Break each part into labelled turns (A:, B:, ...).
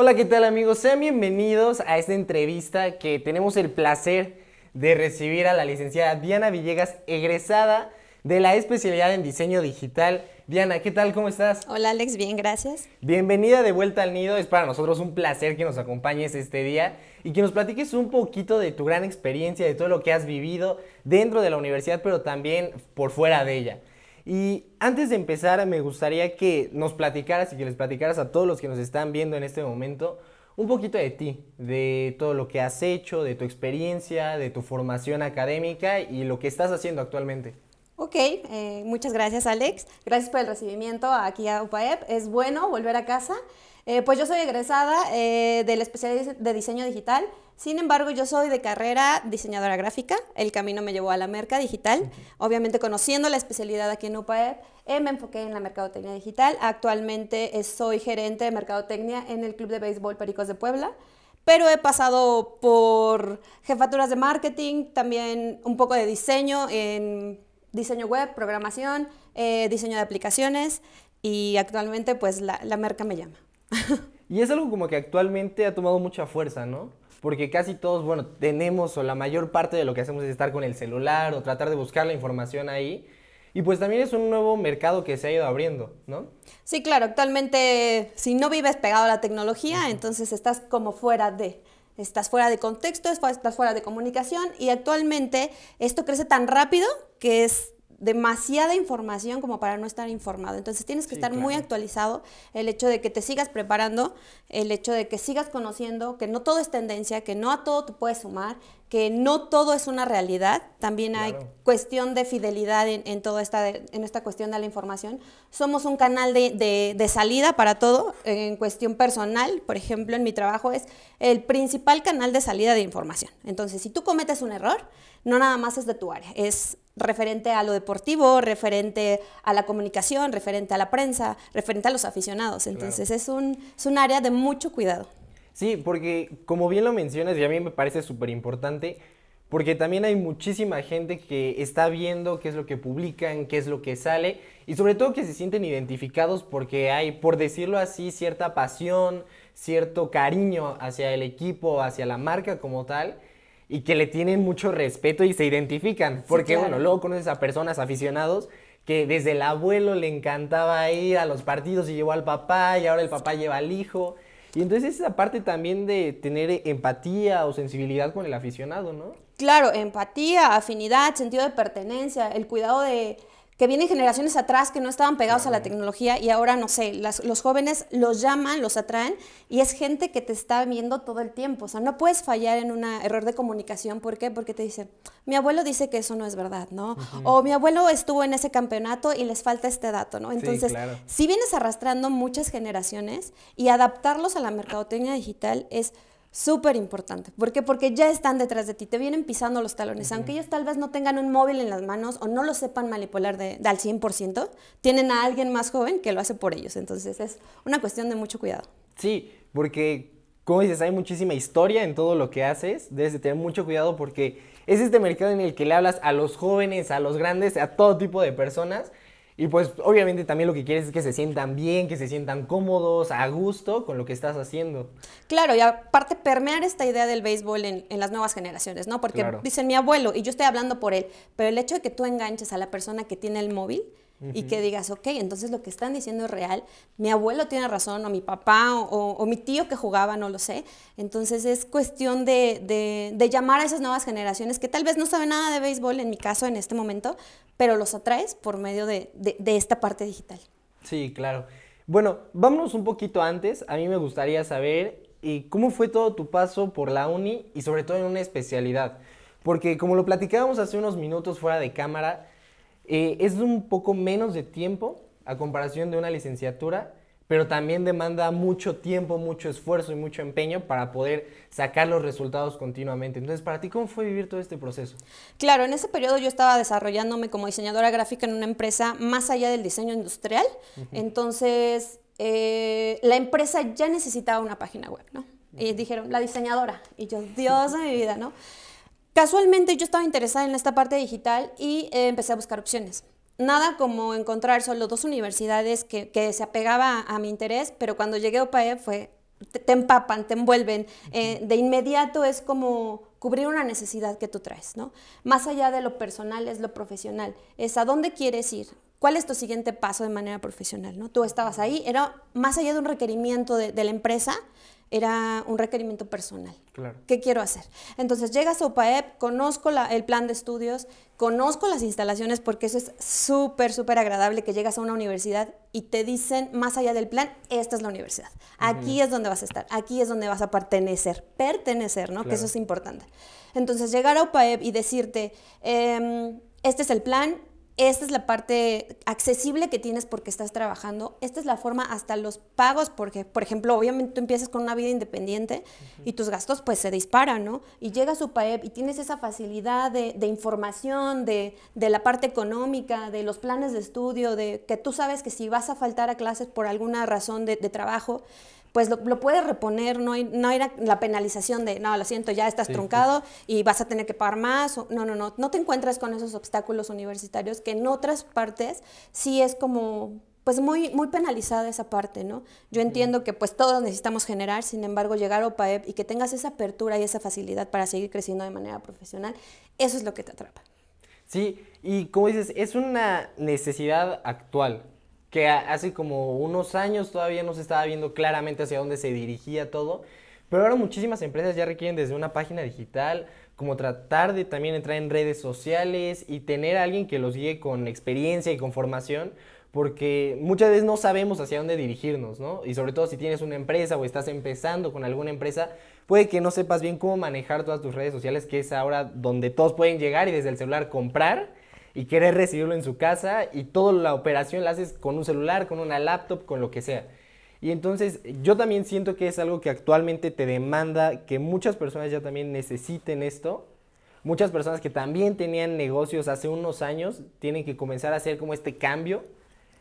A: Hola, ¿qué tal amigos? Sean bienvenidos a esta entrevista que tenemos el placer de recibir a la licenciada Diana Villegas, egresada de la especialidad en diseño digital. Diana, ¿qué tal? ¿Cómo estás? Hola Alex, bien, gracias. Bienvenida de vuelta al nido. Es para nosotros un placer que nos acompañes este día y que nos platiques un poquito de tu gran experiencia, de todo lo que has vivido dentro de la universidad, pero también por fuera de ella. Y antes de empezar, me gustaría que nos platicaras y que les platicaras a todos los que nos están viendo en este momento un poquito de ti, de todo lo que has hecho, de tu experiencia, de tu formación académica y lo que estás haciendo actualmente.
B: Ok, eh, muchas gracias Alex, gracias por el recibimiento aquí a UPAEP, es bueno volver a casa. Eh, pues yo soy egresada eh, de la especialidad de diseño digital sin embargo, yo soy de carrera diseñadora gráfica, el camino me llevó a la merca digital, obviamente conociendo la especialidad aquí en UPAEP, eh, me enfoqué en la mercadotecnia digital, actualmente eh, soy gerente de mercadotecnia en el Club de Béisbol Pericos de Puebla, pero he pasado por jefaturas de marketing, también un poco de diseño en diseño web, programación, eh, diseño de aplicaciones y actualmente pues la, la merca me llama.
A: y es algo como que actualmente ha tomado mucha fuerza, ¿no? porque casi todos, bueno, tenemos o la mayor parte de lo que hacemos es estar con el celular o tratar de buscar la información ahí. Y pues también es un nuevo mercado que se ha ido abriendo, ¿no?
B: Sí, claro, actualmente si no vives pegado a la tecnología, entonces estás como fuera de, estás fuera de contexto, estás fuera de comunicación y actualmente esto crece tan rápido que es demasiada información como para no estar informado. Entonces tienes que estar muy actualizado, el hecho de que te sigas preparando, el hecho de que sigas conociendo, que no todo es tendencia, que no a todo te puedes sumar, que no todo es una realidad, también hay cuestión de fidelidad en, toda esta, en esta cuestión de la información. Somos un canal de, salida para todo, en cuestión personal, por ejemplo, en mi trabajo es el principal canal de salida de información. Entonces, si tú cometes un error, no nada más es de tu área, es referente a lo deportivo, referente a la comunicación, referente a la prensa, referente a los aficionados. Entonces, es, es un área de mucho cuidado.
A: Sí, porque como bien lo mencionas y a mí me parece súper importante, porque también hay muchísima gente que está viendo qué es lo que publican, qué es lo que sale y sobre todo que se sienten identificados porque hay, por decirlo así, cierta pasión, cierto cariño hacia el equipo, hacia la marca como tal y que le tienen mucho respeto y se identifican, porque bueno, luego conoces a personas aficionados que desde el abuelo le encantaba ir a los partidos y llevó al papá y ahora el papá lleva al hijo y entonces esa parte también de tener empatía o sensibilidad con el aficionado, ¿no?
B: Claro, empatía, afinidad, sentido de pertenencia, el cuidado de, que vienen generaciones atrás que no estaban pegados a la tecnología y ahora, no sé, los jóvenes los llaman, los atraen y es gente que te está viendo todo el tiempo. O sea, no puedes fallar en un error de comunicación. ¿Por qué? Porque te dicen, mi abuelo dice que eso no es verdad, ¿no? O mi abuelo estuvo en ese campeonato y les falta este dato, ¿no? Entonces, si vienes arrastrando muchas generaciones y adaptarlos a la mercadotecnia digital es Súper importante. ¿Por qué? Porque ya están detrás de ti, te vienen pisando los talones. Aunque ellos tal vez no tengan un móvil en las manos o no lo sepan manipular del al 100%, tienen a alguien más joven que lo hace por ellos. Entonces es una cuestión de mucho cuidado. Sí,
A: porque como dices, hay muchísima historia en todo lo que haces. Debes tener mucho cuidado porque es este mercado en el que le hablas a los jóvenes, a los grandes, a todo tipo de personas. Y pues obviamente también lo que quieres es que se sientan bien, que se sientan cómodos, a gusto con lo que estás haciendo.
B: Claro, y aparte permear esta idea del béisbol en, las nuevas generaciones, ¿no? Porque dice dicen mi abuelo y yo estoy hablando por él, pero el hecho de que tú enganches a la persona que tiene el móvil y que digas, ok, entonces lo que están diciendo es real, mi abuelo tiene razón, o mi papá, o, mi tío que jugaba, no lo sé. Entonces es cuestión de, llamar a esas nuevas generaciones que tal vez no saben nada de béisbol, en mi caso, en este momento, pero los atraes por medio de, de esta parte digital.
A: Sí, claro. Bueno, vámonos un poquito antes. A mí me gustaría saber ¿Y eh, cómo fue todo tu paso por la uni y sobre todo en una especialidad? Porque como lo platicábamos hace unos minutos fuera de cámara, eh, es un poco menos de tiempo a comparación de una licenciatura, pero también demanda mucho tiempo, mucho esfuerzo y mucho empeño para poder sacar los resultados continuamente. Entonces, ¿para ti cómo fue vivir todo este proceso?
B: Claro, en ese periodo yo estaba desarrollándome como diseñadora gráfica en una empresa más allá del diseño industrial, entonces eh, la empresa ya necesitaba una página web, ¿no? Y dijeron, la diseñadora. Y yo, Dios de mi vida, ¿no? Casualmente yo estaba interesada en esta parte digital y eh, empecé a buscar opciones. Nada como encontrar solo dos universidades que, se apegaba a, mi interés, pero cuando llegué a OPAE fue, te, empapan, te envuelven. Eh, de inmediato es como cubrir una necesidad que tú traes, ¿no? Más allá de lo personal es lo profesional, es a dónde quieres ir, ¿Cuál es tu siguiente paso de manera profesional? ¿no? Tú estabas ahí, era más allá de un requerimiento de, la empresa, era un requerimiento personal. ¿Qué quiero hacer? Entonces llegas a UPAEP, conozco el plan de estudios, conozco las instalaciones, porque eso es súper, súper agradable que llegas a una universidad y te dicen, más allá del plan, esta es la universidad. Aquí es donde vas a estar, aquí es donde vas a pertenecer, pertenecer, ¿no? Que eso es importante. Entonces llegar a UPAEP y decirte, em, este es el plan, esta es la parte accesible que tienes porque estás trabajando, esta es la forma hasta los pagos, porque, por ejemplo, obviamente tú empiezas con una vida independiente y tus gastos pues se disparan, ¿no? Y llega su PAEP y tienes esa facilidad de, información, de, la parte económica, de los planes de estudio, de que tú sabes que si vas a faltar a clases por alguna razón de trabajo, pues lo, puedes reponer, no hay, no era la penalización de, no, lo siento, ya estás truncado y vas a tener que pagar más. no, no, no, no te encuentras con esos obstáculos universitarios que en otras partes sí es como, pues muy, muy penalizada esa parte, ¿no? Yo entiendo que pues todos necesitamos generar, sin embargo, llegar a OPAEP y que tengas esa apertura y esa facilidad para seguir creciendo de manera profesional, eso es lo que te atrapa.
A: Sí, y como dices, es una necesidad actual que hace como unos años todavía no se estaba viendo claramente hacia dónde se dirigía todo, pero ahora muchísimas empresas ya requieren desde una página digital, como tratar de también entrar en redes sociales y tener a alguien que los guíe con experiencia y con formación, porque muchas veces no sabemos hacia dónde dirigirnos, ¿no? Y sobre todo si tienes una empresa o estás empezando con alguna empresa, puede que no sepas bien cómo manejar todas tus redes sociales, que es ahora donde todos pueden llegar y desde el celular comprar y querer recibirlo en su casa y toda la operación la haces con un celular, con una laptop, con lo que sea. Y entonces yo también siento que es algo que actualmente te demanda, que muchas personas ya también necesiten esto. Muchas personas que también tenían negocios hace unos años tienen que comenzar a hacer como este cambio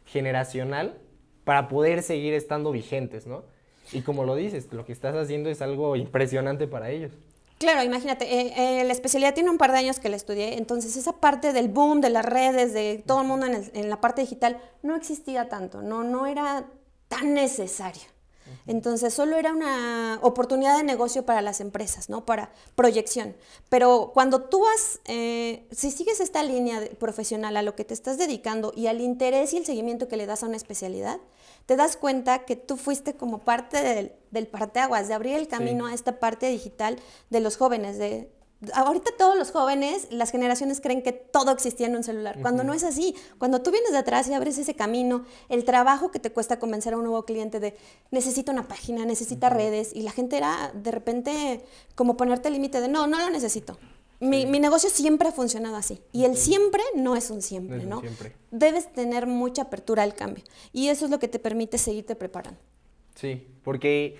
A: generacional para poder seguir estando vigentes, ¿no? Y como lo dices, lo que estás haciendo es algo impresionante para ellos.
B: Claro, imagínate, eh, eh, la especialidad tiene un par de años que la estudié, entonces esa parte del boom de las redes, de todo el mundo en, la parte digital, no existía tanto, no, era tan necesario. Entonces, solo era una oportunidad de negocio para las empresas, ¿no? Para proyección. Pero cuando tú vas, eh, si sigues esta línea profesional a lo que te estás dedicando y al interés y el seguimiento que le das a una especialidad, te das cuenta que tú fuiste como parte del, parteaguas, de abrir el camino a esta parte digital de los jóvenes, de, Ahorita todos los jóvenes, las generaciones creen que todo existía en un celular, cuando no es así. Cuando tú vienes de atrás y abres ese camino, el trabajo que te cuesta convencer a un nuevo cliente de necesito una página, necesita redes, y la gente era de repente como ponerte el límite de no, no lo necesito. Mi, negocio siempre ha funcionado así. Y el siempre no es un siempre, ¿no? Debes tener mucha apertura al cambio. Y eso es lo que te permite seguirte preparando.
A: Sí, porque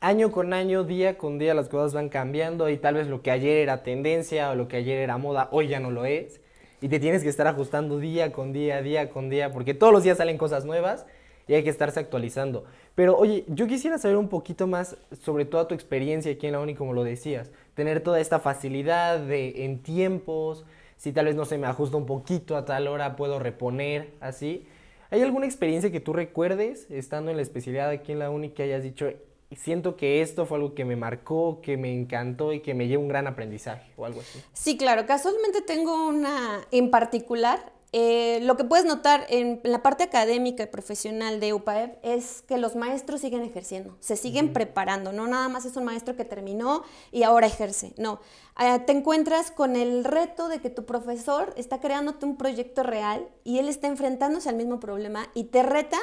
A: año con año, día con día, las cosas van cambiando y tal vez lo que ayer era tendencia o lo que ayer era moda, hoy ya no lo es. Y te tienes que estar ajustando día con día, día con día, porque todos los días salen cosas nuevas y hay que estarse actualizando. Pero oye, yo quisiera saber un poquito más sobre toda tu experiencia aquí en la UNI, como lo decías, tener toda esta facilidad de en tiempos, si tal vez no se me ajusta un poquito a tal hora puedo reponer, así. ¿Hay alguna experiencia que tú recuerdes estando en la especialidad aquí en la UNI que hayas dicho, siento que esto fue algo que me marcó, que me encantó y que me dio un gran aprendizaje o algo así?
B: Sí, claro, casualmente tengo una en particular eh, lo que puedes notar en la parte académica y profesional de UPAEP es que los maestros siguen ejerciendo, se siguen preparando, no nada más es un maestro que terminó y ahora ejerce, no. Eh, te encuentras con el reto de que tu profesor está creándote un proyecto real y él está enfrentándose al mismo problema y te reta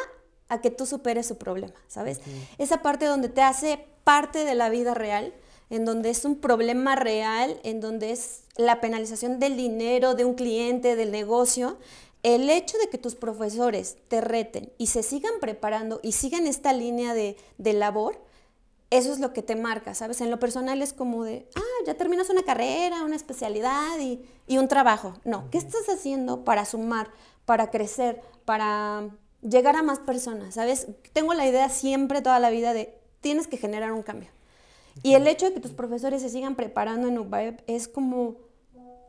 B: a que tú superes su problema, ¿sabes? Esa parte donde te hace parte de la vida real en donde es un problema real, en donde es la penalización del dinero de un cliente, del negocio, el hecho de que tus profesores te reten y se sigan preparando y sigan esta línea de, labor, eso es lo que te marca, ¿sabes? En lo personal es como de, ah, ya terminas una carrera, una especialidad y, y un trabajo. No, ¿qué estás haciendo para sumar, para crecer, para llegar a más personas, ¿sabes? Tengo la idea siempre, toda la vida, de tienes que generar un cambio. Y el hecho de que tus profesores se sigan preparando en UBAEP es como,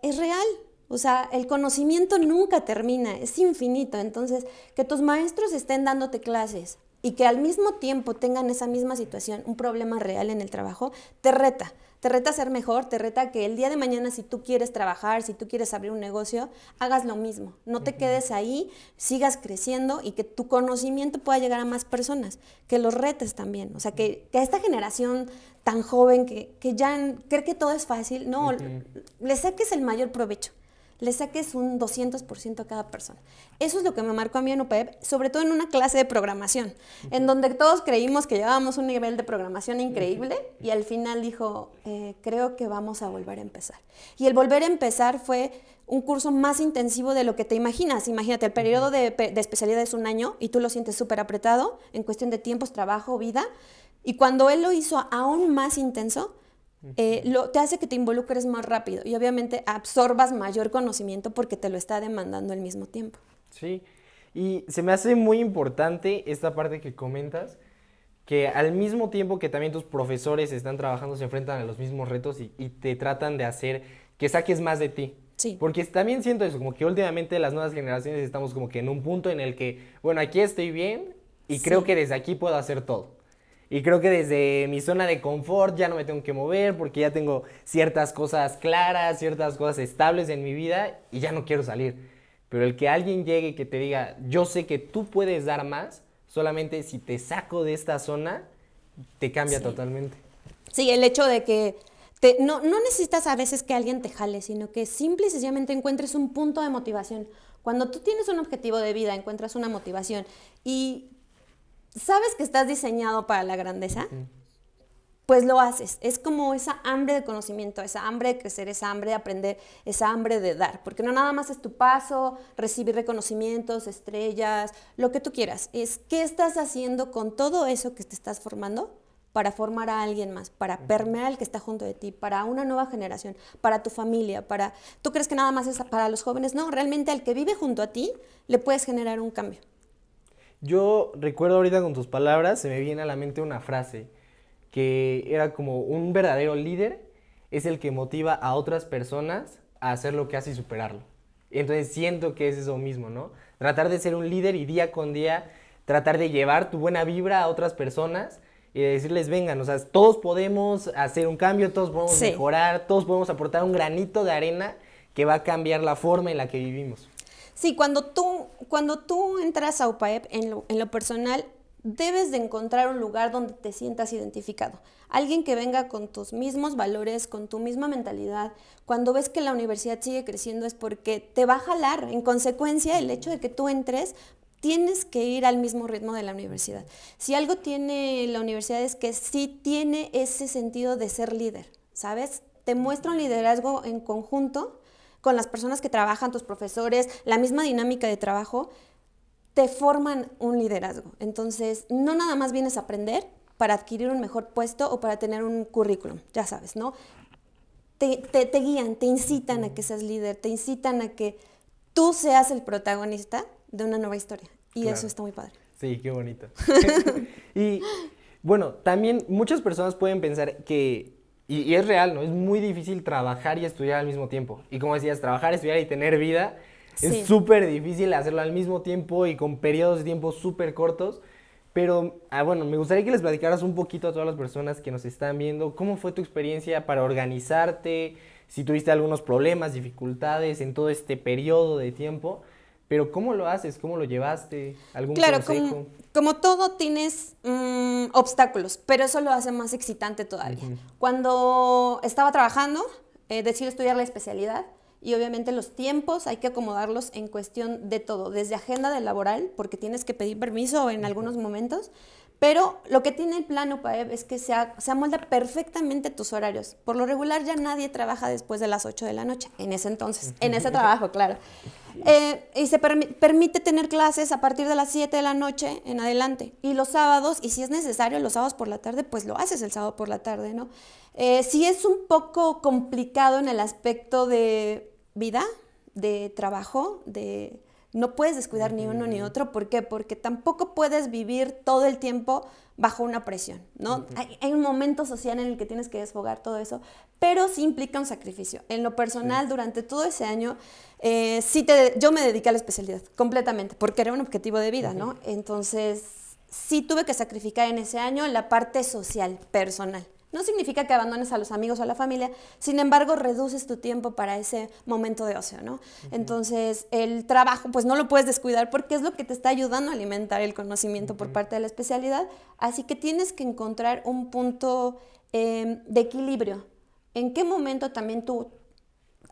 B: es real. O sea, el conocimiento nunca termina, es infinito. Entonces, que tus maestros estén dándote clases y que al mismo tiempo tengan esa misma situación, un problema real en el trabajo, te reta. Te reta a ser mejor, te reta que el día de mañana si tú quieres trabajar, si tú quieres abrir un negocio, hagas lo mismo. No te quedes ahí, sigas creciendo y que tu conocimiento pueda llegar a más personas, que los retes también. O sea, que, a esta generación tan joven que, ya cree que todo es fácil, no, le sé que es el mayor provecho le saques un 200% a cada persona. Eso es lo que me marcó a mí en UPEP, sobre todo en una clase de programación, en donde todos creímos que llevábamos un nivel de programación increíble y al final dijo, eh, creo que vamos a volver a empezar. Y el volver a empezar fue un curso más intensivo de lo que te imaginas. Imagínate, el periodo de, de especialidad es un año y tú lo sientes súper apretado en cuestión de tiempos, trabajo, vida. Y cuando él lo hizo aún más intenso, eh, lo, te hace que te involucres más rápido y obviamente absorbas mayor conocimiento porque te lo está demandando al mismo tiempo.
A: Sí, y se me hace muy importante esta parte que comentas, que al mismo tiempo que también tus profesores están trabajando, se enfrentan a los mismos retos y, te tratan de hacer que saques más de ti. Sí. Porque también siento eso, como que últimamente las nuevas generaciones estamos como que en un punto en el que, bueno, aquí estoy bien y creo que desde aquí puedo hacer todo. Y creo que desde mi zona de confort ya no me tengo que mover porque ya tengo ciertas cosas claras, ciertas cosas estables en mi vida y ya no quiero salir. Pero el que alguien llegue y que te diga, yo sé que tú puedes dar más, solamente si te saco de esta zona, te cambia totalmente.
B: Sí, el hecho de que te, no, no necesitas a veces que alguien te jale, sino que simple y sencillamente encuentres un punto de motivación. Cuando tú tienes un objetivo de vida, encuentras una motivación y sabes que estás diseñado para la grandeza, pues lo haces. Es como esa hambre de conocimiento, esa hambre de crecer, esa hambre de aprender, esa hambre de dar. Porque no nada más es tu paso, recibir reconocimientos, estrellas, lo que tú quieras. Es qué estás haciendo con todo eso que te estás formando para formar a alguien más, para permear al que está junto de ti, para una nueva generación, para tu familia, para... ¿Tú crees que nada más es para los jóvenes? No, realmente al que vive junto a ti le puedes generar un cambio.
A: Yo recuerdo ahorita con tus palabras, se me viene a la mente una frase que era como un verdadero líder es el que motiva a otras personas a hacer lo que hace y superarlo. Entonces siento que es eso mismo, ¿no? Tratar de ser un líder y día con día tratar de llevar tu buena vibra a otras personas y decirles, vengan, o sea, todos podemos hacer un cambio, todos podemos mejorar, todos podemos aportar un granito de arena que va a cambiar la forma en la que vivimos.
B: Sí, cuando tú cuando tú entras a UPAEP, e en lo, personal, debes de encontrar un lugar donde te sientas identificado. Alguien que venga con tus mismos valores, con tu misma mentalidad. Cuando ves que la universidad sigue creciendo es porque te va a jalar. En consecuencia, el hecho de que tú entres, tienes que ir al mismo ritmo de la universidad. Si algo tiene la universidad es que sí tiene ese sentido de ser líder, ¿sabes? Te muestra un liderazgo en conjunto con las personas que trabajan, tus profesores, la misma dinámica de trabajo, te forman un liderazgo. Entonces, no nada más vienes a aprender para adquirir un mejor puesto o para tener un currículum, ya sabes, ¿no? Te, te, guían, te incitan a que seas líder, te incitan a que tú seas el protagonista de una nueva historia. Y eso está muy padre.
A: Sí, qué bonito. y bueno, también muchas personas pueden pensar que y, es real, ¿no? Es muy difícil trabajar y estudiar al mismo tiempo. Y como decías, trabajar, estudiar y tener vida es súper difícil hacerlo al mismo tiempo y con periodos de tiempo súper cortos. Pero ah, bueno, me gustaría que les platicaras un poquito a todas las personas que nos están viendo cómo fue tu experiencia para organizarte, si tuviste algunos problemas, dificultades en todo este periodo de tiempo. Pero ¿cómo lo haces? ¿Cómo lo llevaste?
B: ¿Algún consejo? Como, como todo tienes mm, obstáculos, pero eso lo hace más excitante todavía. Cuando estaba trabajando, eh, decidí estudiar la especialidad y obviamente los tiempos hay que acomodarlos en cuestión de todo, desde agenda de laboral, porque tienes que pedir permiso en algunos momentos, pero lo que tiene el plano UPAEB es que se, se amolda perfectamente tus horarios. Por lo regular ya nadie trabaja después de las 8 de la noche, en ese entonces, en ese trabajo, claro. Eh, y se permite tener clases a partir de las 7 de la noche en adelante. Y los sábados, y si es necesario, los sábados por la tarde, pues lo haces el sábado por la tarde, ¿no? Eh, si es un poco complicado en el aspecto de vida, de trabajo, de no puedes descuidar ni uno ni otro. ¿Por qué? Porque tampoco puedes vivir todo el tiempo bajo una presión, ¿no? hay, un momento social en el que tienes que desfogar todo eso, pero sí implica un sacrificio. En lo personal, durante todo ese año, eh, yo me dediqué a la especialidad completamente, porque era un objetivo de vida, ¿no? Entonces, sí tuve que sacrificar en ese año la parte social, personal. No significa que abandones a los amigos o a la familia, sin embargo, reduces tu tiempo para ese momento de ocio, Entonces, el trabajo, pues no lo puedes descuidar porque es lo que te está ayudando a alimentar el conocimiento por parte de la especialidad, así que tienes que encontrar un punto em, de equilibrio. ¿En qué momento también tú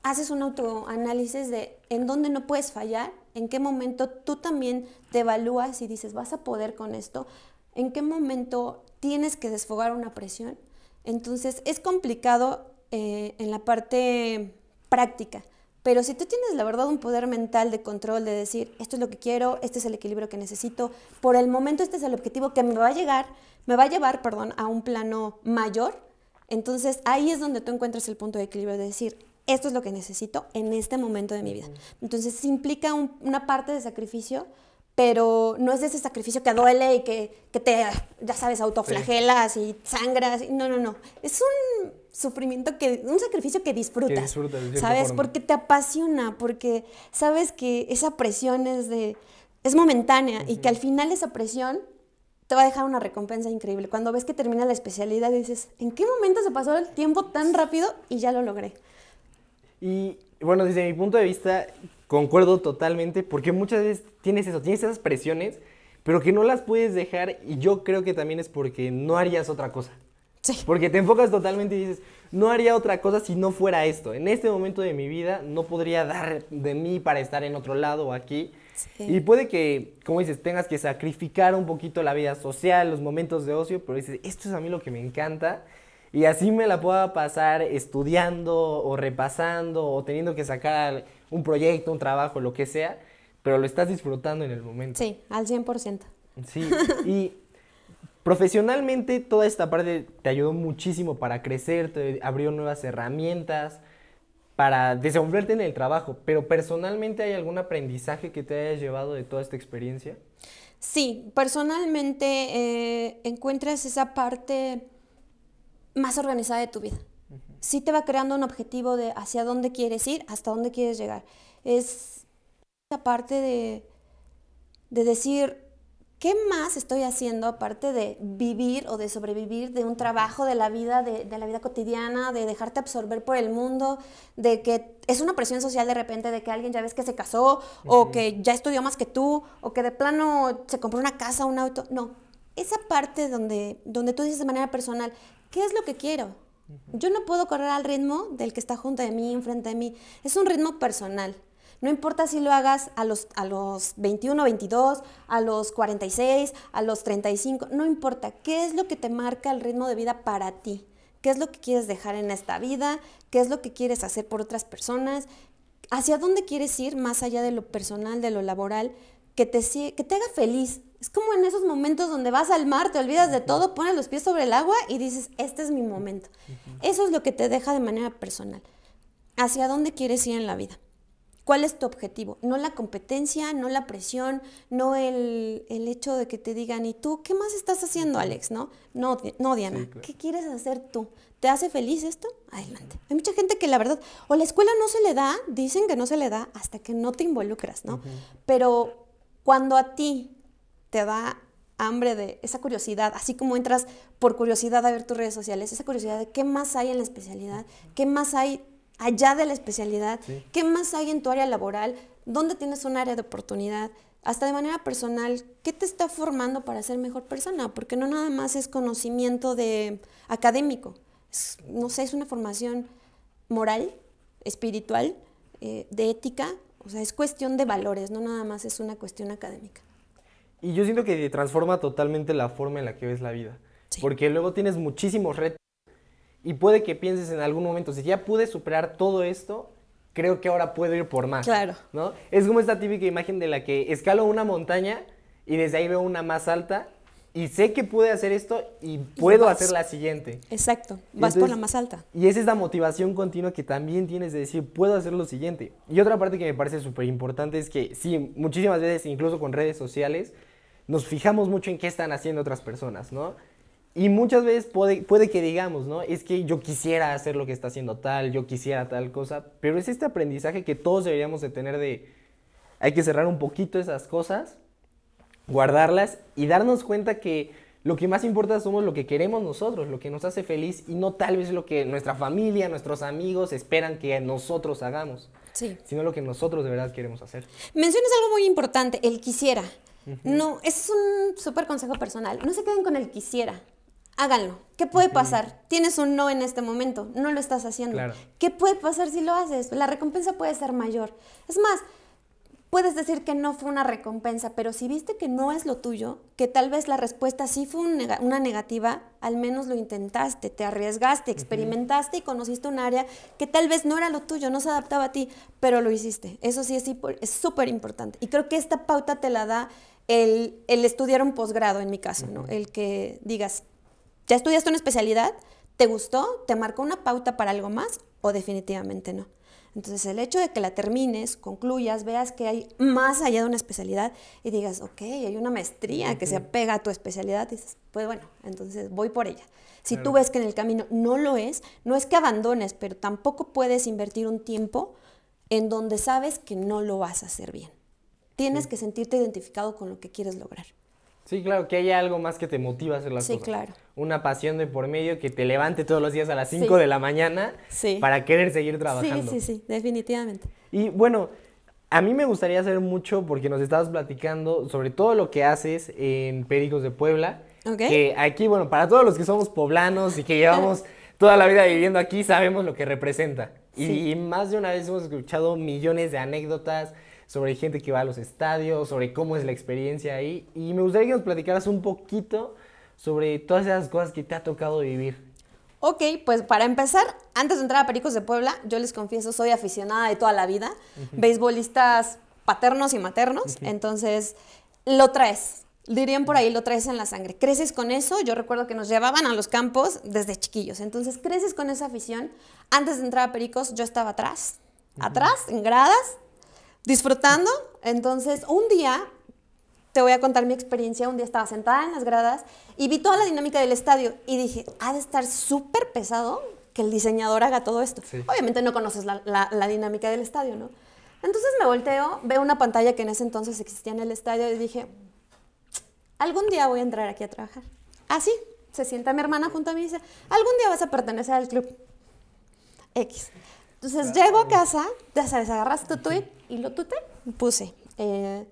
B: haces un autoanálisis de en dónde no puedes fallar, en qué momento tú también te evalúas y dices, vas a poder con esto, en qué momento tienes que desfogar una presión entonces es complicado eh, en la parte práctica, pero si tú tienes la verdad un poder mental de control, de decir, esto es lo que quiero, este es el equilibrio que necesito, por el momento este es el objetivo que me va a llegar, me va a llevar, perdón, a un plano mayor, entonces ahí es donde tú encuentras el punto de equilibrio de decir, esto es lo que necesito en este momento de mi vida. Entonces implica una parte de sacrificio pero no es de ese sacrificio que duele y que, te, ya sabes, autoflagelas y sangras. No, no, no. Es un sufrimiento que, un sacrificio que disfrutas. Que disfrutas ¿Sabes? Porque te apasiona, porque sabes que esa presión es de, es momentánea y que al final esa presión te va a dejar una recompensa increíble. Cuando ves que termina la especialidad dices, ¿en qué momento se pasó el tiempo tan rápido y ya lo logré?
A: Y bueno, desde mi punto de vista, Concuerdo totalmente, porque muchas veces tienes eso, tienes esas presiones, pero que no las puedes dejar y yo creo que también es porque no harías otra cosa. Sí. Porque te enfocas totalmente y dices, no haría otra cosa si no fuera esto. En este momento de mi vida no podría dar de mí para estar en otro lado o aquí. Sí. Y puede que, como dices, tengas que sacrificar un poquito la vida social, los momentos de ocio, pero dices, esto es a mí lo que me encanta. Y así me la pueda pasar estudiando o repasando o teniendo que sacar un proyecto, un trabajo, lo que sea, pero lo estás disfrutando en el momento.
B: Sí, al 100%.
A: Sí, y profesionalmente toda esta parte te ayudó muchísimo para crecer, te abrió nuevas herramientas para desenvolverte en el trabajo, pero personalmente hay algún aprendizaje que te hayas llevado de toda esta experiencia?
B: Sí, personalmente eh, encuentras esa parte más organizada de tu vida sí te va creando un objetivo de hacia dónde quieres ir, hasta dónde quieres llegar. Es la parte de, decir, ¿qué más estoy haciendo aparte de vivir o de sobrevivir de un trabajo, de la vida, de, la vida cotidiana, de dejarte absorber por el mundo, de que es una presión social de repente de que alguien ya ves que se casó o que ya estudió más que tú o que de plano se compró una casa, un auto? No, esa parte donde, donde tú dices de manera personal, ¿qué es lo que quiero? Yo no puedo correr al ritmo del que está junto de mí, enfrente de mí. Es un ritmo personal. No importa si lo hagas a los, a los 21, 22, a los 46, a los 35, no importa. ¿Qué es lo que te marca el ritmo de vida para ti? ¿Qué es lo que quieres dejar en esta vida? ¿Qué es lo que quieres hacer por otras personas? ¿Hacia dónde quieres ir más allá de lo personal, de lo laboral? que te, que te haga feliz. Es como en esos momentos donde vas al mar, te olvidas de todo, pones los pies sobre el agua y dices, este es mi momento. Eso es lo que te deja de manera personal. ¿Hacia dónde quieres ir en la vida? ¿Cuál es tu objetivo? No la competencia, no la presión, no el, hecho de que te digan, ¿y tú qué más estás haciendo, Alex? No, no, Diana, ¿qué quieres hacer tú? ¿Te hace feliz esto? Adelante. Hay mucha gente que la verdad, o la escuela no se le da, dicen que no se le da hasta que no te involucras, ¿no? Pero cuando a ti te da hambre de esa curiosidad, así como entras por curiosidad a ver tus redes sociales, esa curiosidad de qué más hay en la especialidad, qué más hay allá de la especialidad, qué más hay en tu área laboral, dónde tienes un área de oportunidad, hasta de manera personal, ¿qué te está formando para ser mejor persona? Porque no nada más es conocimiento de académico, no sé, es una formación moral, espiritual, eh, de ética, o sea, es cuestión de valores, no nada más es una cuestión académica.
A: Y yo siento que transforma totalmente la forma en la que ves la vida. Porque luego tienes muchísimos retos y puede que pienses en algún momento, si ya pude superar todo esto, creo que ahora puedo ir por más. Claro. ¿no? Es como esta típica imagen de la que escalo una montaña y desde ahí veo una más alta y sé que pude hacer esto y puedo hacer la siguiente.
B: Exacto, vas por la más alta.
A: Y es esa motivación continua que también tienes de decir, puedo hacer lo siguiente. Y otra parte que me parece súper importante es que sí, muchísimas veces, incluso con redes sociales, nos fijamos mucho en qué están haciendo otras personas, ¿no? Y muchas veces puede, puede que digamos, ¿no? Es que yo quisiera hacer lo que está haciendo tal, yo quisiera tal cosa, pero es este aprendizaje que todos deberíamos de tener de, hay que cerrar un poquito esas cosas guardarlas y darnos cuenta que lo que más importa somos lo que queremos nosotros, lo que nos hace feliz y no tal vez lo que nuestra familia, nuestros amigos esperan que nosotros hagamos, sino lo que nosotros de verdad queremos hacer.
B: Mencionas algo muy importante, el quisiera. No, es un súper consejo personal. No se queden con el quisiera. Háganlo. ¿Qué puede pasar? Tienes un no en este momento, no lo estás haciendo. ¿Qué puede pasar si lo haces? La recompensa puede ser mayor. Es más, Puedes decir que no fue una recompensa, pero si viste que no es lo tuyo, que tal vez la respuesta sí fue una negativa, al menos lo intentaste, te arriesgaste, experimentaste y conociste un área que tal vez no era lo tuyo, no se adaptaba a ti, pero lo hiciste. Eso sí es súper importante. Y creo que esta pauta te la da el, estudiar un posgrado, en mi caso, ¿no? El que digas, ya estudiaste una especialidad, ¿te gustó? ¿Te marcó una pauta para algo más? ¿O definitivamente no? Entonces, el hecho de que la termines, concluyas, veas que hay más allá de una especialidad y digas, ok, hay una maestría que se apega a tu especialidad, dices, pues bueno, entonces voy por ella. Si tú ves que en el camino no lo es, no es que abandones, pero tampoco puedes invertir un tiempo en donde sabes que no lo vas a hacer bien. Tienes que sentirte identificado con lo que quieres lograr.
A: Sí, claro, que haya algo más que te motiva a hacer las cosas. Sí, claro. Una pasión de por medio que te levante todos los días a las 5 de la mañana para querer seguir trabajando. Sí,
B: sí, sí, definitivamente.
A: Y bueno, a mí me gustaría hacer mucho porque nos estabas platicando sobre todo lo que haces en Pericos de Puebla. Ok. Que aquí, bueno, para todos los que somos poblanos y que llevamos toda la vida viviendo aquí, sabemos lo que representa. Y, y más de una vez hemos escuchado millones de anécdotas, sobre gente que va a los estadios, sobre cómo es la experiencia ahí. Y me gustaría que nos platicaras un poquito sobre todas esas cosas que te ha tocado vivir.
B: Ok, pues para empezar, antes de entrar a Pericos de Puebla, yo les confieso, soy aficionada de toda la vida, beisbolistas paternos y maternos, entonces lo traes, dirían por ahí, lo traes en la sangre. Creces con eso, yo recuerdo que nos llevaban a los campos desde chiquillos, entonces creces con esa afición. Antes de entrar a Pericos, yo estaba atrás, atrás, en gradas, disfrutando. Entonces, un día, te voy a contar mi experiencia, un día estaba sentada en las gradas y vi toda la dinámica del estadio y dije, ha de estar súper pesado que el diseñador haga todo esto. Obviamente no conoces la, dinámica del estadio, ¿no? Entonces me volteo, veo una pantalla que en ese entonces existía en el estadio y dije, algún día voy a entrar aquí a trabajar. Así, se sienta mi hermana junto a mí y dice, algún día vas a pertenecer al club X. Entonces ah, llego a casa, ya sabes, agarras tu tweet y lo tuté, puse, eh,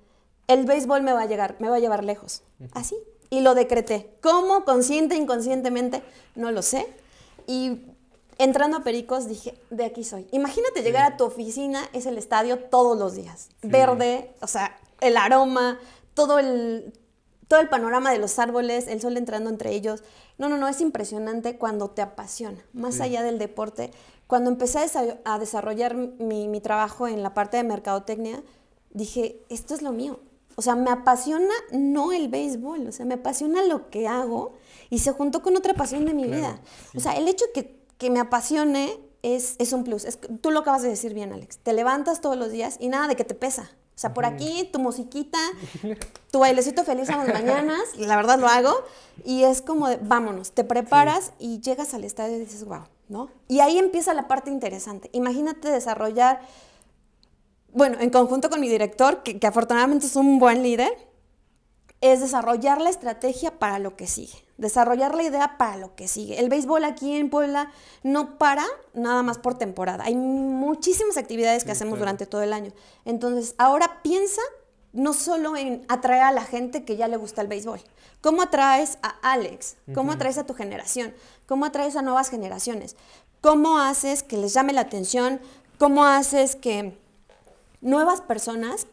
B: el béisbol me va a llegar, me va a llevar lejos. Así. Y lo decreté. ¿Cómo? Consciente, inconscientemente, no lo sé. Y entrando a Pericos dije, de aquí soy. Imagínate llegar a tu oficina, es el estadio todos los días. Verde, o sea, el aroma, todo el, todo el panorama de los árboles, el sol entrando entre ellos. No, no, no, es impresionante cuando te apasiona, más allá del deporte. Cuando empecé a, desarrollar mi, trabajo en la parte de mercadotecnia, dije, esto es lo mío. O sea, me apasiona no el béisbol, o sea, me apasiona lo que hago y se juntó con otra pasión de mi vida. O sea, el hecho que, que me apasione es, un plus. tú lo acabas de decir bien, Alex. Te levantas todos los días y nada de que te pesa. O sea, por aquí tu musiquita, tu bailecito feliz a las mañanas, la verdad lo hago, y es como de, vámonos, te preparas y llegas al estadio y dices, wow, ¿no? Y ahí empieza la parte interesante. Imagínate desarrollar, bueno, en conjunto con mi director, que, que afortunadamente es un buen líder, es desarrollar la estrategia para lo que sigue, desarrollar la idea para lo que sigue. El béisbol aquí en Puebla no para nada más por temporada. Hay muchísimas actividades que hacemos durante todo el año. Entonces, ahora piensa no solo en atraer a la gente que ya le gusta el béisbol. ¿Cómo atraes a Alex? ¿Cómo atraes a tu generación? ¿Cómo atraes a nuevas generaciones? ¿Cómo haces que les llame la atención? ¿Cómo haces que nuevas personas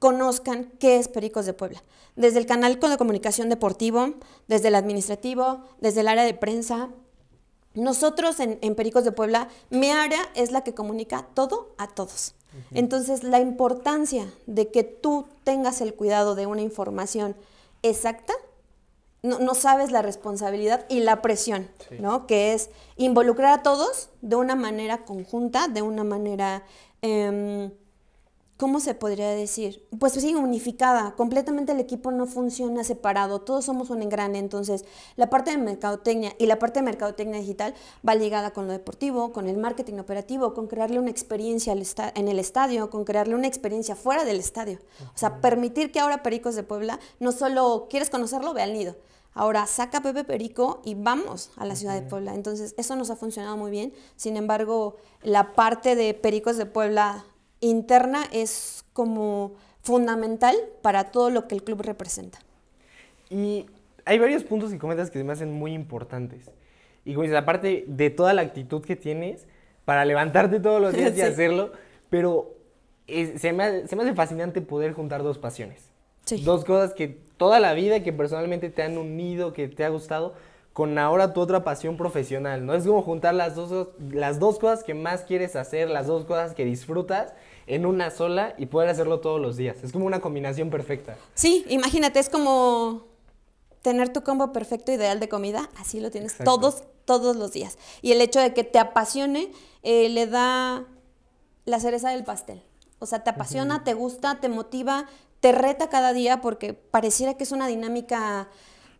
B: conozcan qué es Pericos de Puebla. Desde el canal de comunicación deportivo, desde el administrativo, desde el área de prensa. Nosotros en, Pericos de Puebla, mi área es la que comunica todo a todos. Entonces, la importancia de que tú tengas el cuidado de una información exacta, no, sabes la responsabilidad y la presión, ¿no? Que es involucrar a todos de una manera conjunta, de una manera... Em, ¿cómo se podría decir? Pues sí, unificada. Completamente el equipo no funciona separado. Todos somos un engrane. Entonces, la parte de mercadotecnia y la parte de mercadotecnia digital va ligada con lo deportivo, con el marketing operativo, con crearle una experiencia en el estadio, con crearle una experiencia fuera del estadio. O sea, permitir que ahora Pericos de Puebla no solo quieres conocerlo, ve al nido. Ahora saca Pepe Perico y vamos a la ciudad de Puebla. Entonces, eso nos ha funcionado muy bien. Sin embargo, la parte de Pericos de Puebla interna es como fundamental para todo lo que el club representa.
A: Y hay varios puntos y comentas que se me hacen muy importantes. Y como aparte de toda la actitud que tienes para levantarte todos los días y hacerlo, pero se, me, hace fascinante poder juntar dos pasiones. Dos cosas que toda la vida, que personalmente te han unido, que te ha gustado, con ahora tu otra pasión profesional, ¿no? Es como juntar las dos, las dos cosas que más quieres hacer, las dos cosas que disfrutas en una sola y poder hacerlo todos los días. Es como una combinación perfecta.
B: Sí, imagínate, es como tener tu combo perfecto ideal de comida, así lo tienes todos, todos los días. Y el hecho de que te apasione eh, le da la cereza del pastel. O sea, te apasiona, te gusta, te motiva, te reta cada día porque pareciera que es una dinámica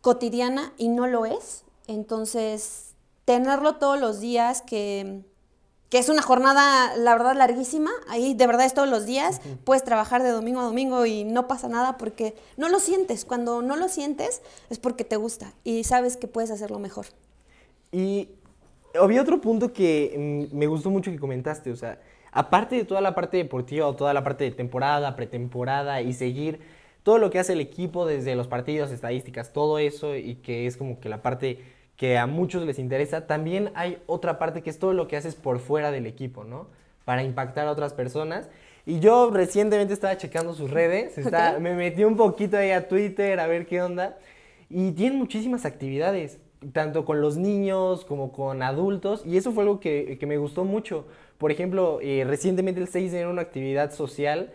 B: cotidiana y no lo es. Entonces, tenerlo todos los días, que, que es una jornada, la verdad, larguísima, ahí de verdad es todos los días, puedes trabajar de domingo a domingo y no pasa nada porque no lo sientes. Cuando no lo sientes es porque te gusta y sabes que puedes hacerlo mejor.
A: Y había otro punto que mm, me gustó mucho que comentaste, o sea, aparte de toda la parte deportiva o toda la parte de temporada, pretemporada y seguir todo lo que hace el equipo desde los partidos, estadísticas, todo eso y que es como que la parte que a muchos les interesa, también hay otra parte que es todo lo que haces por fuera del equipo, ¿no? Para impactar a otras personas. Y yo recientemente estaba checando sus redes, me metí un poquito ahí a Twitter a ver qué onda. Y tienen muchísimas actividades, tanto con los niños como con adultos. Y eso fue algo que, me gustó mucho. Por ejemplo, eh, recientemente el 6 de enero una actividad social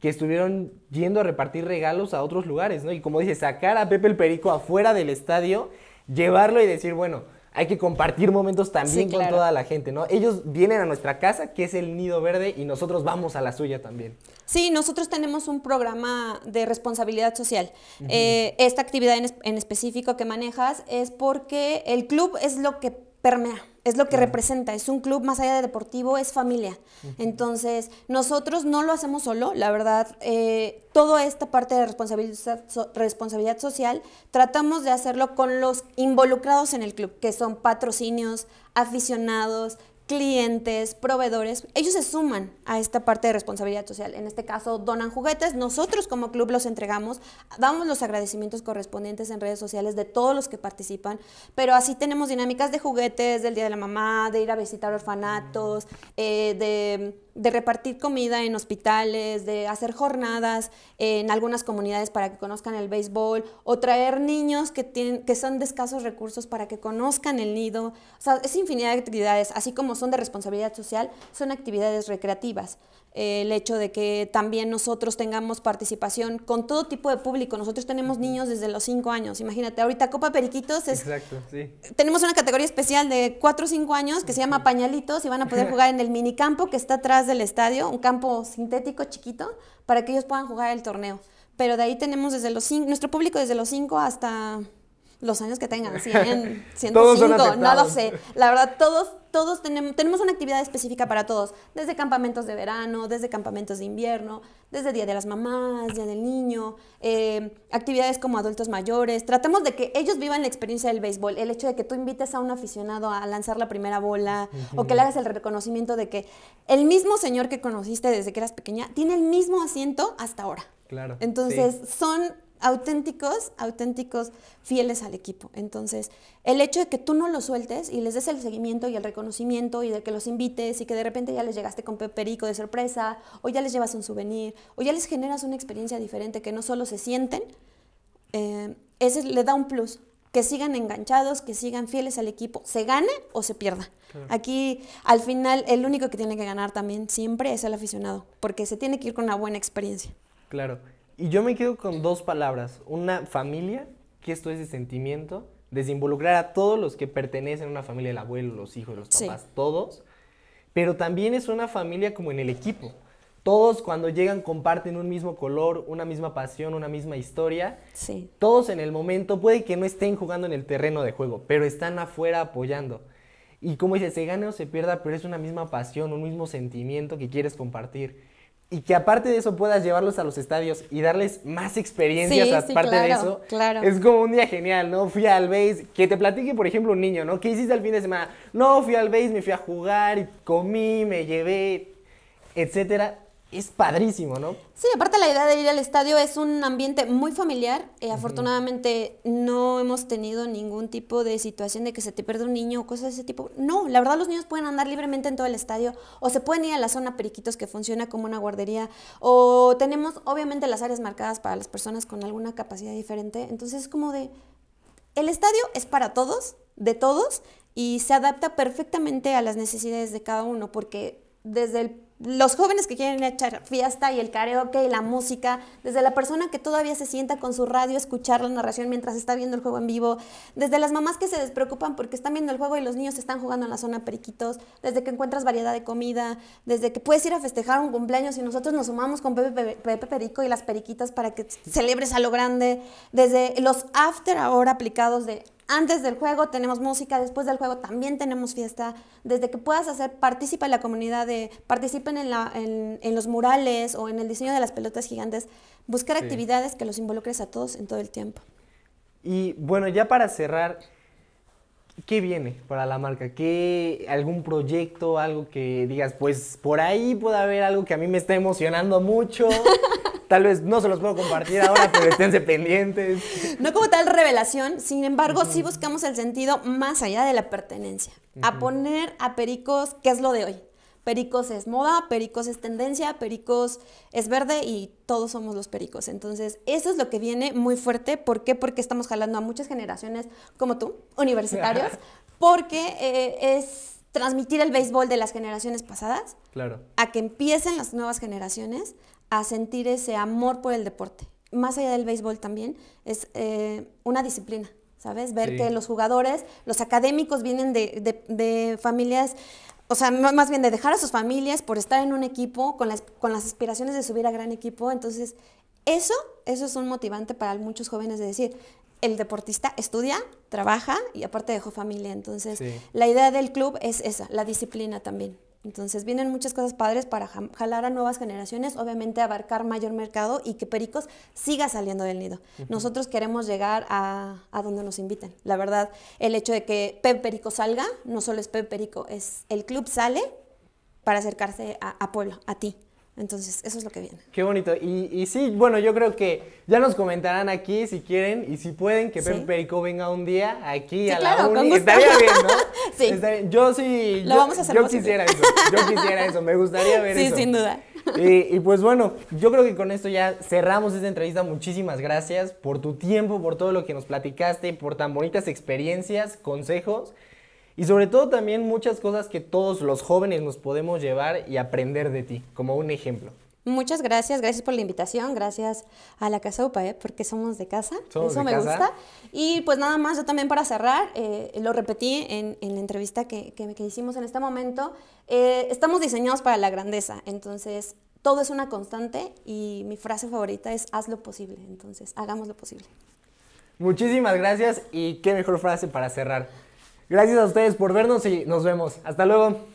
A: que estuvieron yendo a repartir regalos a otros lugares, ¿no? Y como dice, sacar a Pepe el Perico afuera del estadio, llevarlo y decir, bueno, hay que compartir momentos también con toda la gente, ¿no? Ellos vienen a nuestra casa, que es el Nido Verde, y nosotros vamos a la suya también.
B: Sí, nosotros tenemos un programa de responsabilidad social. Eh, esta actividad en específico que manejas es porque el club es lo que permea es lo que representa, es un club más allá de deportivo, es familia. Entonces, nosotros no lo hacemos solo, la verdad, eh, toda esta parte de responsabilidad, responsabilidad social, tratamos de hacerlo con los involucrados en el club, que son patrocinios, aficionados, clientes, proveedores, ellos se suman a esta parte de responsabilidad social. En este caso, donan juguetes, nosotros como club los entregamos, damos los agradecimientos correspondientes en redes sociales de todos los que participan, pero así tenemos dinámicas de juguetes, del Día de la Mamá, de ir a visitar orfanatos, eh, de de repartir comida en hospitales, de hacer jornadas en algunas comunidades para que conozcan el béisbol, o traer niños que, tienen, que son de escasos recursos para que conozcan el nido. O sea, es infinidad de actividades, así como son de responsabilidad social, son actividades recreativas. Eh, el hecho de que también nosotros tengamos participación con todo tipo de público. Nosotros tenemos niños desde los 5 años. Imagínate, ahorita Copa Periquitos es... Exacto, sí. Tenemos una categoría especial de 4 o 5 años que se llama pañalitos y van a poder jugar en el minicampo que está atrás del estadio, un campo sintético chiquito, para que ellos puedan jugar el torneo. Pero de ahí tenemos desde los 5, nuestro público desde los 5 hasta los años que tengan, 100, 105, no lo sé. La verdad, todos todos tenemos, tenemos una actividad específica para todos, desde campamentos de verano, desde campamentos de invierno, desde Día de las Mamás, Día del Niño, eh, actividades como adultos mayores. Tratamos de que ellos vivan la experiencia del béisbol, el hecho de que tú invites a un aficionado a lanzar la primera bola o que le hagas el reconocimiento de que el mismo señor que conociste desde que eras pequeña tiene el mismo asiento hasta ahora. Claro. Entonces, son auténticos, auténticos, fieles al equipo. Entonces, el hecho de que tú no los sueltes y les des el seguimiento y el reconocimiento y de que los invites y que de repente ya les llegaste con peperico de sorpresa o ya les llevas un souvenir o ya les generas una experiencia diferente que no solo se sienten, eh, ese le da un plus. Que sigan enganchados, que sigan fieles al equipo, se gane o se pierda. Aquí, al final, el único que tiene que ganar también siempre es el aficionado, porque se tiene que ir con una buena experiencia.
A: Claro. Y yo me quedo con dos palabras. Una familia, que esto es de sentimiento, desinvolucrar a todos los que pertenecen a una familia, el abuelo, los hijos, los papás, todos. Pero también es una familia como en el equipo. Todos cuando llegan comparten un mismo color, una misma pasión, una misma historia. Sí. Todos en el momento, puede que no estén jugando en el terreno de juego, pero están afuera apoyando. Y como dice, se gane o se pierda, pero es una misma pasión, un mismo sentimiento que quieres compartir y que aparte de eso puedas llevarlos a los estadios y darles más experiencias aparte de eso, claro. es como un día genial, ¿no? Fui al base, que te platique, por ejemplo, un niño, ¿no? ¿Qué hiciste el fin de semana? No, fui al base, me fui a jugar, comí, me llevé, etcétera es padrísimo, ¿no?
B: Sí, aparte la idea de ir al estadio es un ambiente muy familiar. y eh, afortunadamente no hemos tenido ningún tipo de situación de que se te pierda un niño o cosas de ese tipo. No, la verdad los niños pueden andar libremente en todo el estadio o se pueden ir a la zona Periquitos que funciona como una guardería o tenemos obviamente las áreas marcadas para las personas con alguna capacidad diferente. Entonces es como de, el estadio es para todos, de todos, y se adapta perfectamente a las necesidades de cada uno porque desde los jóvenes que quieren echar fiesta y el karaoke y la música, desde la persona que todavía se sienta con su radio a escuchar la narración mientras está viendo el juego en vivo, desde las mamás que se despreocupan porque están viendo el juego y los niños están jugando en la zona periquitos, desde que encuentras variedad de comida, desde que puedes ir a festejar un cumpleaños y nosotros nos sumamos con Pepe, Pepe Perico y las periquitas para que celebres a lo grande, desde los after ahora aplicados de antes del juego tenemos música, después del juego también tenemos fiesta. Desde que puedas hacer, participa en la comunidad, de, participen en, la, en, los murales o en el diseño de las pelotas gigantes. Buscar actividades que los involucres a todos en todo el tiempo.
A: Y bueno, ya para cerrar, ¿qué viene para la marca? ¿Qué, ¿Algún proyecto, algo que digas, pues por ahí puede haber algo que a mí me está emocionando mucho? Tal vez no se los puedo compartir ahora, pero esténse pendientes.
B: No como tal revelación, sin embargo, sí buscamos el sentido más allá de la pertenencia. A poner a Pericos, ¿qué es lo de hoy? Pericos es moda, Pericos es tendencia, Pericos es verde y todos somos los Pericos. Entonces, eso es lo que viene muy fuerte. ¿Por qué? Porque estamos jalando a muchas generaciones como tú, universitarios, porque eh, es transmitir el béisbol de las generaciones pasadas claro. a que empiecen las nuevas generaciones a sentir ese amor por el deporte. Más allá del béisbol también, es eh, una disciplina, ¿sabes? Ver que los jugadores, los académicos vienen de, de, familias, o sea, más bien de dejar a sus familias por estar en un equipo, con las, con las aspiraciones de subir a gran equipo. Entonces, eso, eso es un motivante para muchos jóvenes de decir, el deportista estudia, trabaja y aparte dejó familia. Entonces, la idea del club es esa, la disciplina también. Entonces vienen muchas cosas padres para jalar a nuevas generaciones, obviamente abarcar mayor mercado y que Pericos siga saliendo del nido. Nosotros queremos llegar a, donde nos inviten. La verdad, el hecho de que Pep Perico salga, no solo es Pep Perico, es el club sale para acercarse a, Pueblo, a ti. Entonces, eso es lo que viene.
A: Qué bonito. Y, sí, bueno, yo creo que ya nos comentarán aquí si quieren y si pueden que Perico venga un día aquí a la uni. Estaría bien, ¿no? sí. Yo sí. yo, quisiera eso. Yo quisiera eso. Me gustaría ver eso. Sí, sin duda. y, pues bueno, yo creo que con esto ya cerramos esta entrevista. Muchísimas gracias por tu tiempo, por todo lo que nos platicaste, por tan bonitas experiencias, consejos. Y sobre todo también muchas cosas que todos los jóvenes nos podemos llevar y aprender de ti, como un ejemplo.
B: Muchas gracias, gracias por la invitación, gracias a la Casa UPAE, ¿eh? porque somos de casa, eso me gusta. Y pues nada más, yo también para cerrar, eh, lo repetí en, la entrevista que, hicimos en este momento, eh, estamos diseñados para la grandeza, entonces todo es una constante y mi frase favorita es haz lo posible, entonces hagamos lo posible.
A: Muchísimas gracias y qué mejor frase para cerrar. Gracias a ustedes por vernos y nos vemos. Hasta luego.